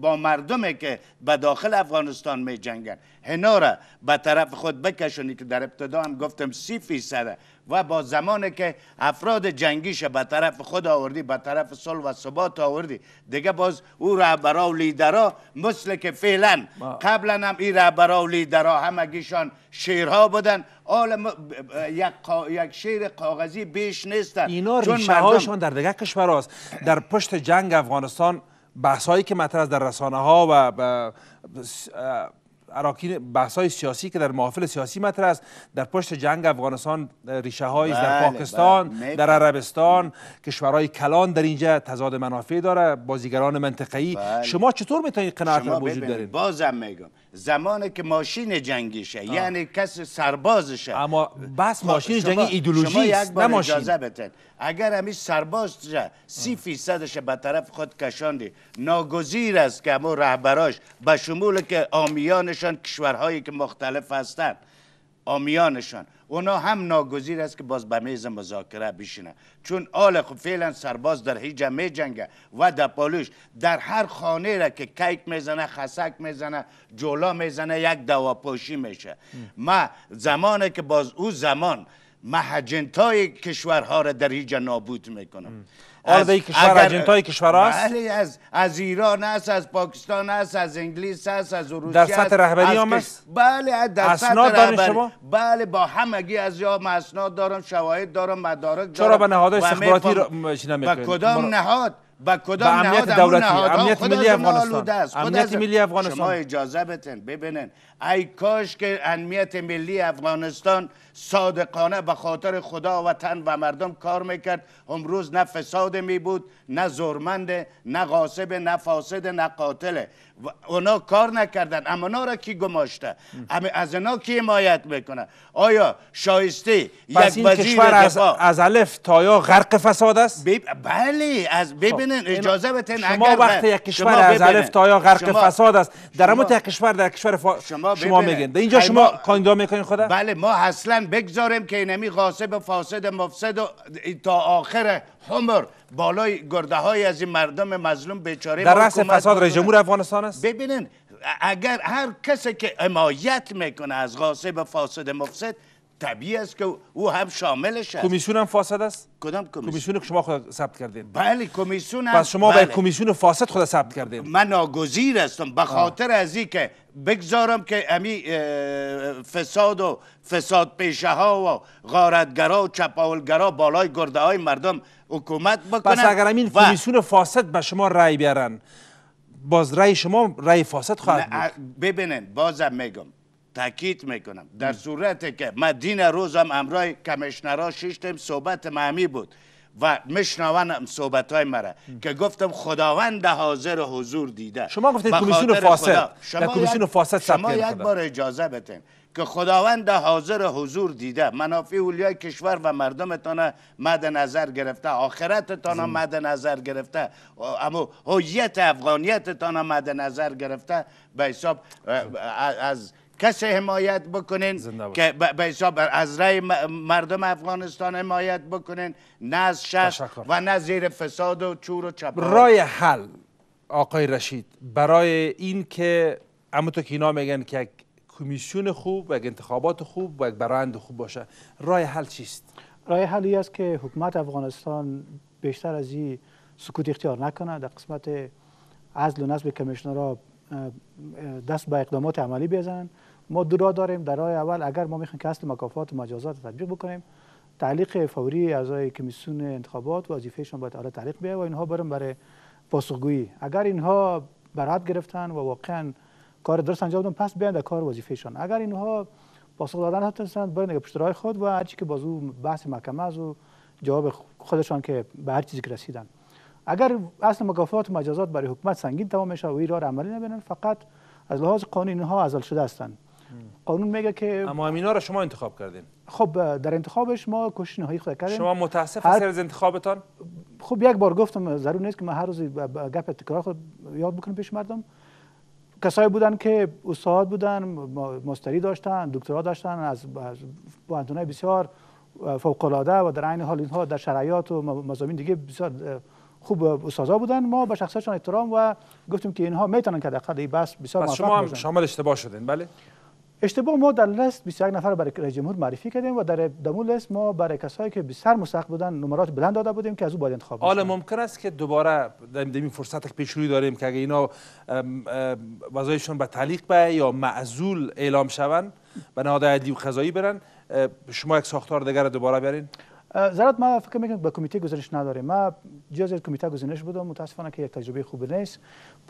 با مردمی که به داخل افغانستان می جنگن هنورا، را به طرف خود بکشونی که در ابتدا هم گفتم سی فیصده و با زمانی که افراد جنگیش به طرف خود آوردی به طرف صلح و ثبات آوردی دیگه باز او رهبرا و لیدرا مثل که فعلا قبلا هم این برای و لیدرا همگیشان شیرها بودن حال یک, قا... یک شیر کاغذی بیش نیستن اینا ریشه هایشان
در دیگه کشور هاست. در پشت جنگ افغانستان بحث هایی که مطرح در رسانه ها و اراکین های سیاسی که در محافل سیاسی مطرح است در پشت جنگ افغانستان ریشه های در بله، پاکستان بله. در عربستان کشورهای کلان در اینجا تضاد منافع داره بازیگران منطقه‌ای بله. شما چطور میتونید قناعت را وجود دارین
بازم میگم زمانی که ماشین جنگی شه یعنی کس سربازشه اما بس ماشین جنگی ایدولوژی نه ماشین بتن اگر همی سرباز شه سی فیصدش به طرف خود کشاندی ناگزیر است که همون رهبراش به شمول که آمیانشان کشورهایی که مختلف هستند آمیانشان اونا هم ناگزیر است که باز به میز مذاکره بشینه چون آل خب فعلا سرباز در هیچ میجنگه و در پالوش در هر خانه را که کیک میزنه خسک میزنه جولا میزنه یک دواپوشی میشه ما زمانه که باز او زمان ما هجنتای کشورها را در هیچ نابود میکنم آره به کشور اگر... های کشور هست؟ بله، از, از ایران هست، از پاکستان هست، از انگلیس هست، از روسیه در سطح رهبری هم هست؟ بله در سطح رهبری بله با همگی از یا اسناد دارم شواهد دارم مدارک دارم چرا به نهاد استخباراتی را
به کدام نهاد
با کدام نهاد امنیت دولتی امنیت ملی افغانستان امنیت ملی افغانستان شما اجازه بتن ببینن ای کاش که امنیت ملی افغانستان صادقانه به خاطر خدا وطن و مردم کار میکرد امروز نه فساد می بود نه زورمند نه غاصب نه فاسد نه قاتل اونا کار نکردن اما اونا را کی گماشته از اونا کی حمایت میکنه آیا شایسته یک وزیر کشور از,
از الف تا یا غرق فساد است بله از خب. ببینن اجازه بتین شما وقتی یک کشور از الف تا یا غرق فساد است در یک کشور در کشور فا... شما شما اینجا شما
کاندیدا میکنین خدا بله ما اصلا بگذاریم که اینمی غاصب فاسد مفسد و تا آخر عمر بالای گرده های از این مردم مظلوم بیچاره در رأس فساد رئیس
افغانستان است ببینین
اگر هر کسی که حمایت میکنه از غاصب فاسد مفسد طبیعی است که او هم شاملش است کمیسیون
هم فاسد است کدام کمیسیون کمیسیون که شما خود ثبت کردین
بله کمیسیون هم پس شما بله. به کمیسیون
فاسد خود ثبت کردین
من ناگزیر هستم به خاطر از که بگذارم که امی فساد و فساد پیشه ها و غارتگرا و چپاولگرا بالای گرده های مردم حکومت بکنن پس اگر این کمیسیون
فاسد به شما رای بیارن باز رای شما رای فاسد خواهد
بود ببینن بازم میگم تاکید میکنم در صورتی که من دین روزم امرای کمیشنرها شیشتم صحبت معمی بود و مشنوانم صحبت های مرا که گفتم خداوند حاضر حضور دیده شما گفتید کمیسیون فاسد شما کمیسیون فاسد شما یک بار اجازه بتین که خداوند حاضر حضور دیده منافع اولیای کشور و مردمتان مد نظر گرفته آخرتتان مد نظر گرفته اما هویت افغانیتتان مد نظر گرفته به حساب از کسی حمایت بکنین که به حساب از رای مردم افغانستان حمایت بکنین نه از و نه زیر فساد و چور و چپ رای
حل آقای رشید برای این که اما که اینا میگن که یک کمیسیون خوب و یک انتخابات خوب و یک برند خوب باشه رای حل چیست؟
رای حلی است که حکمت افغانستان بیشتر از این سکوت اختیار نکنه در قسمت عزل و نصب کمیشنرها دست به اقدامات عملی بزنن ما دو را داریم در راه اول اگر ما میخوایم که اصل مکافات و مجازات تطبیق بکنیم تعلیق فوری اعضای کمیسیون انتخابات وظیفهشان باید حالا تعلیق بیه و اینها برن برای پاسخگویی اگر اینها برات گرفتن و واقعا کار درست انجام دادن پس بیان در کار وظیفهشان اگر اینها پاسخ دادن هستند برن پشترای خود و هرچی که بازو بحث محکمه از و جواب خودشان که به هر چیزی که رسیدن اگر اصل مکافات و مجازات برای حکومت سنگین تمام میشه و ایرار را عملی نبینن فقط از لحاظ قانون اینها عزل شده هستند قانون میگه که
اما امینا را شما انتخاب کردین
خب در انتخابش ما کوشش نهایی خود کردیم شما
متاسف هر... از انتخابتان
خب یک بار گفتم ضرور نیست که ما هر روز گپ تکرار خود یاد بکنم پیش مردم کسایی بودن که استاد بودن مستری داشتن دکترا داشتن از با بسیار فوق العاده و در عین حال اینها در شرایط و مزامین دیگه بسیار خوب استادا بودن ما به شخصشان احترام و گفتیم که اینها میتونن که در این بس بسیار موفق شما هم
شامل اشتباه شدین بله
اشتباه ما در لست 21 نفر برای رئیس جمهور معرفی کردیم و در دمو لست ما برای کسایی که بسیار مسحق بودن نمرات بلند داده بودیم که از او باید انتخاب حالا
ممکن است که دوباره در این فرصت پیش روی داریم که اگه اینا وظایفشون به تعلیق به یا معزول اعلام شوند به نهاد عدلی و قضایی برن شما یک ساختار دیگر دوباره بیارین
زرات ما فکر میکنم به کمیته گزارش نداره ما جز کمیته گزارش بودم متاسفانه که یک تجربه خوب نیست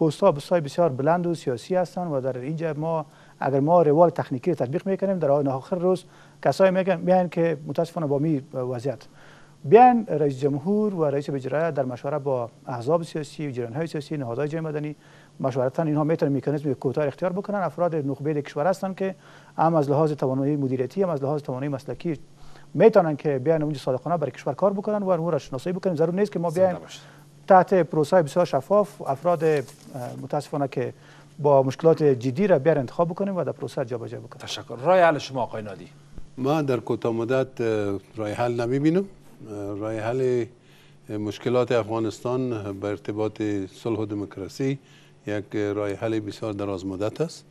پست ها بسیار بلند و سیاسی هستند و در اینجا ما اگر ما روال تکنیکی تطبیق میکنیم در آخر روز کسایی میگن بیان که متاسفانه با می وضعیت بیان رئیس جمهور و رئیس اجرایی در مشوره با احزاب سیاسی و جریان‌های سیاسی نهادهای جامعه مدنی مشورتا اینها میتونن مکانیزم کوتاه اختیار بکنن افراد نخبه کشور هستند که هم از لحاظ توانایی مدیریتی هم از لحاظ توانایی مسلکی میتونن که بیان اونجا صادقانه برای کشور کار بکنن و اون شناسایی بکنن ضرور نیست که ما بیان تحت پروسه بسیار شفاف افراد متاسفانه که با مشکلات جدی را بیار انتخاب بکنیم و در پروسه بجا بکنیم تشکر رای
حل شما آقای نادی
ما در کوتامدت مدت رای حل نمیبینم رای حل مشکلات افغانستان به ارتباط صلح و دموکراسی یک رای حل بسیار دراز مدت است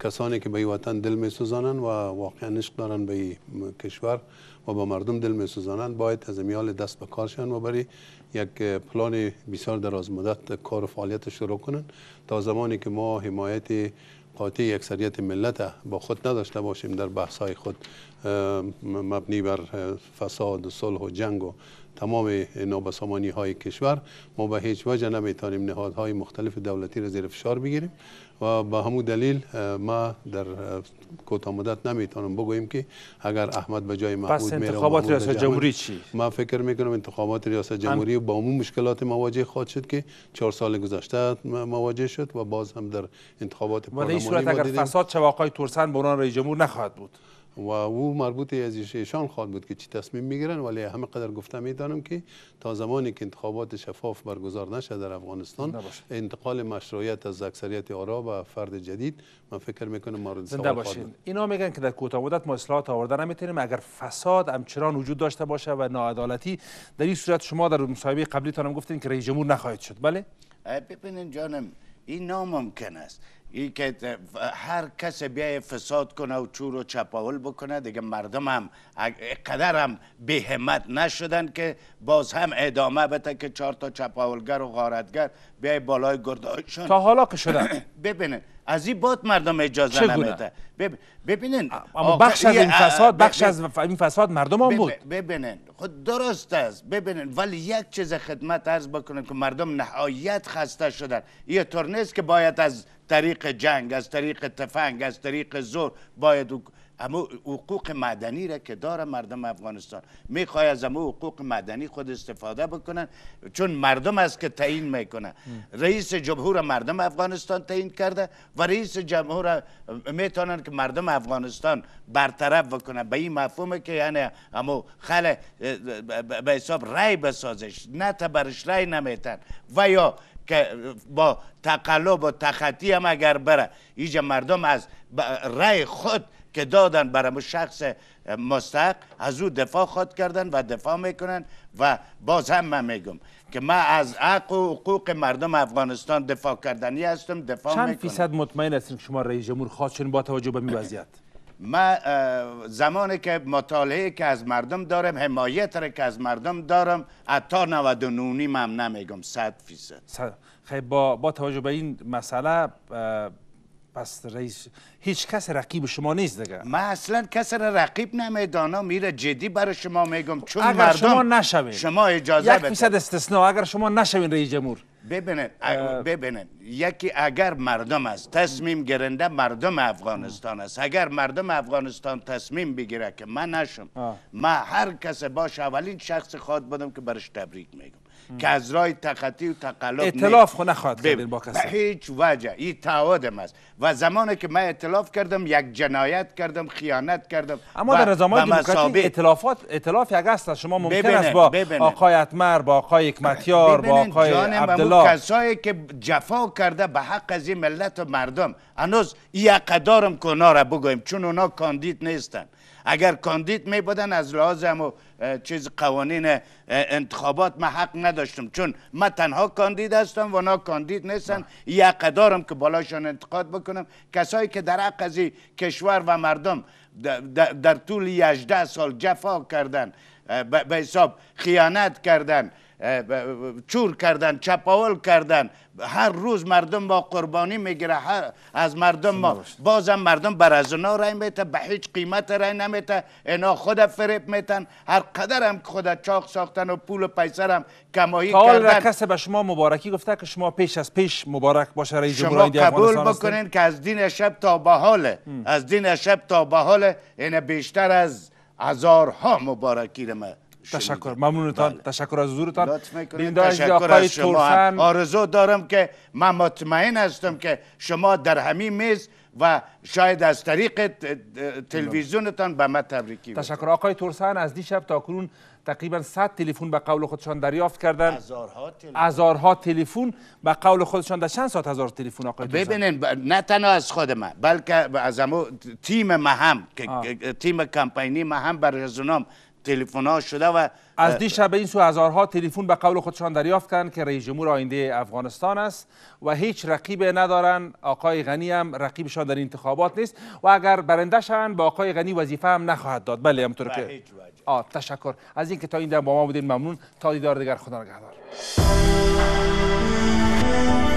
کسانی که به وطن دل می و واقعا عشق دارند به کشور و به مردم دل می باید از میال دست به کارشان و برای یک پلان بسیار دراز مدت کار و فعالیت شروع کنن تا زمانی که ما حمایت قاطع اکثریت ملت با خود نداشته باشیم در بحث های خود مبنی بر فساد و صلح و جنگ و تمام نابسامانی های کشور ما به هیچ وجه نمیتانیم نهادهای مختلف دولتی را زیر فشار بگیریم و به همون دلیل ما در کوتا مدت نمیتونم بگویم که اگر احمد به جای محمود میره انتخابات ریاست جمهوری چی ما فکر میکنم انتخابات ریاست جمهوری با همون مشکلات مواجه خواهد شد که چهار سال گذشته مواجه شد و باز هم در انتخابات پارلمانی ما دیدیم اگر فساد چواقای تورسن بران رئیس جمهور نخواهد بود و او مربوط ایشان خواهد بود که چی تصمیم میگیرن ولی همه قدر گفته میدانم که تا زمانی که انتخابات شفاف برگزار نشه در افغانستان انتقال مشروعیت از اکثریت آرا به فرد جدید من فکر میکنم مورد سوال
اینا میگن که در کوتاه مدت ما اصلاحات آورده نمیتونیم اگر فساد همچنان وجود داشته باشه و ناعدالتی در این صورت شما در مصاحبه قبلی هم گفتین که رئیس جمهور نخواهید شد بله ببینین جانم
این ناممکن است ای که هر کس بیای فساد کنه و چور و چپاول بکنه دیگه مردم هم قدر هم به همت نشدن که باز هم ادامه بده که چهار تا چپاولگر و غارتگر بیای بالای گرداشون تا حالا که شدن ببینه از این بات مردم اجازه نمیده ببینین اما بخش از این فساد بخش از
این فساد مردم هم بود
ببینین خود درست است ببینین ولی یک چیز خدمت عرض بکنن که مردم نهایت خسته شدن یه طور که باید از طریق جنگ از طریق تفنگ از طریق زور باید اما حقوق مدنی را که داره مردم افغانستان میخوای از اما حقوق مدنی خود استفاده بکنن چون مردم است که تعیین میکنه رئیس جمهور مردم افغانستان تعیین کرده و رئیس جمهور میتونن که مردم افغانستان برطرف بکنه به این مفهومه که یعنی اما خل به حساب رای بسازش نه برش رای نمیتن و یا که با تقلب و تخطی هم اگر بره ایجا مردم از رای خود که دادن برای شخص مستق از او دفاع خود کردن و دفاع میکنن و باز هم من میگم که من از حق و حقوق مردم افغانستان دفاع کردنی هستم دفاع چند میکنم. فیصد
مطمئن هستیم که شما رئیس جمهور خواستین با توجه به وضعیت من
زمانی که مطالعه که از مردم دارم حمایت را که از مردم دارم حتی 99 من نمیگم 100 فیصد
خیلی با, با توجه به این مسئله پس رئیس هیچ کس رقیب شما نیست دیگه من
اصلا کس را رقیب نمیدانم میره جدی برای شما میگم چون اگر مردم شما
نشوید شما اجازه یک فیصد استثناء اگر شما نشوید رئیس جمهور
ببینید ببینید یکی اگر مردم است تصمیم گرنده مردم افغانستان است اگر مردم افغانستان تصمیم بگیره که من نشم من هر کس باشه اولین شخص خود بودم که برش تبریک میگم که از رای تخطی و تقلب اطلاف
نخواهد کرد با کسی
هیچ وجه این تعادم است و زمانی که من اطلاف کردم یک جنایت کردم خیانت کردم اما در زمان دیموکراتی
اطلافات اطلاف یک است شما ممکن است با آقای اتمر با آقای حکمتیار با آقای عبدالله کسایی که جفا کرده
به حق از این ملت و مردم هنوز این قدارم که اونا را بگویم چون اونا کاندید نیستن اگر کاندید می بودن از لحاظ و چیز قوانین انتخابات ما حق نداشتم چون من تنها کاندید هستم و نا کاندید نیستن یک دارم که بالاشان انتقاد بکنم کسایی که در حق کشور و مردم در طول 18 سال جفا کردن به حساب خیانت کردن چور کردن چپاول کردن هر روز مردم با قربانی میگیره از مردم ما بازم مردم بر از اونا رای میته به هیچ قیمت رای نمیته اینا خود فریب میتن هر قدر هم خود چاق ساختن و پول و پیسر هم کمایی کردن را
کسی به شما مبارکی گفته که شما پیش از پیش مبارک باشه رئیس شما قبول بکنین
که از دین شب تا به از دین شب تا به حاله بیشتر از هزارها مبارکی رو تشکر ممنونتان بله.
تشکر از حضورتان تشکر از شما
آرزو دارم که من مطمئن هستم که شما در همین میز و شاید از طریق
تلویزیونتان به من تبریکی تشکر آقای تورسان از دیشب تا کنون تقریبا 100 تلفن به قول خودشان دریافت کردن هزارها تلفن به قول خودشان در چند ساعت هزار تلفن آقای ببینین نه تنها از خود من بلکه از تیم ما هم تیم کمپینی ما هم بر رزونام تلفن ها شده و از دیشب به این سو هزارها تلفن به قول خودشان دریافت کردند که رئیس جمهور آینده افغانستان است و هیچ رقیب ندارن آقای غنی هم رقیبشان در انتخابات نیست و اگر برنده شوند با آقای غنی وظیفه هم نخواهد داد بله همطور که آه تشکر از اینکه تا این دم با ما بودین ممنون تا دیدار دیگر خدا نگهدار